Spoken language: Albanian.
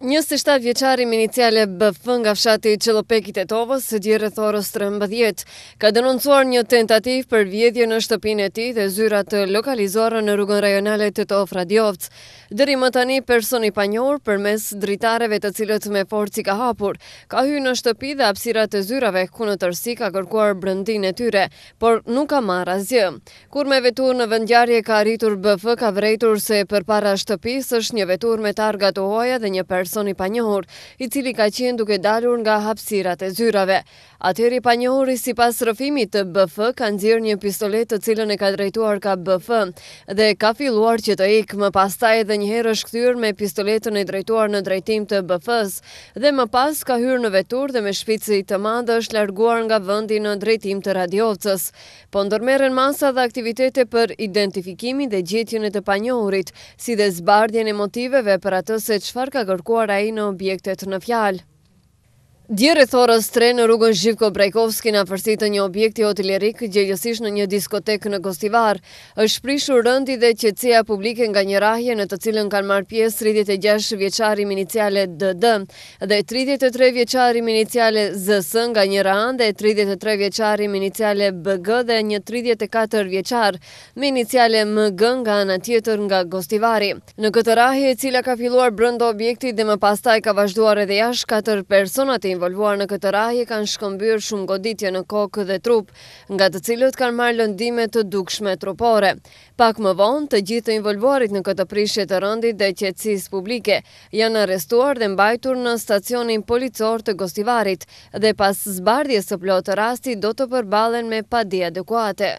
27 vjeçari me iniciale BF nga fshati i e Tovës së djerrëth orës 13 ka denoncuar një tentativë për vjedhje në shtëpinë e tij dhe zyra të lokalizuara në rrugën rajonale të Tovë Radiovc. Dëri më tani personi i panjohur përmes dritareve të cilët me forcë ka hapur, ka hyrë në shtëpi dhe hapësirat e zyrave ku në tërësi ka kërkuar brëndin e tyre, por nuk ka marrë asgjë. Kur me vetur në vendjarje ka arritur BF ka vërejtur se përpara shtëpisë është një me targa dhe një personi panjohur, i cili ka qenë duke dalur nga hapsirat e zyrave. Atëri panjohuri si pas rëfimi të BF ka nëzirë një pistolet të cilën e ka drejtuar ka BF dhe ka filluar që të ikë më pastaj edhe njëherë është këtyr me pistoletën e drejtuar në drejtim të BF-s dhe më pas ka hyrë në vetur dhe me shpici të madhë është larguar nga vëndi në drejtim të radiovcës. Po ndërmeren masa dhe aktivitete për identifikimi dhe gjetjën e të panjohurit, si dhe zbardjen e motiveve për atës e qfar ka kërku ndërtuar ai në objektet në fjalë. Djerë e thorës tre në rrugën Zhivko Brajkovski në apërsitë një objekti hotelerik gjegjësish në një diskotek në Kostivar, është prishur rëndi dhe qëtësia publike nga një rahje në të cilën kanë marë pjesë 36 vjeqari minicjale DD dhe 33 vjeqari minicjale ZS nga një rëndë, dhe 33 vjeqari minicjale BG dhe një 34 vjeqar minicjale MG nga në tjetër nga Kostivari. Në këtë rahje, cila ka filluar brëndo objekti dhe më pastaj ka vazhduar edhe jash 4 personat involvuar në këtë rahje kanë shkëmbyrë shumë goditje në kokë dhe trup, nga të cilët kanë marrë lëndime të dukshme trupore. Pak më vonë, të gjithë të involvuarit në këtë prishje të rëndi dhe qetsis publike, janë arrestuar dhe mbajtur në stacionin policor të gostivarit dhe pas zbardje së plotë rasti do të përbalen me padia adekuate.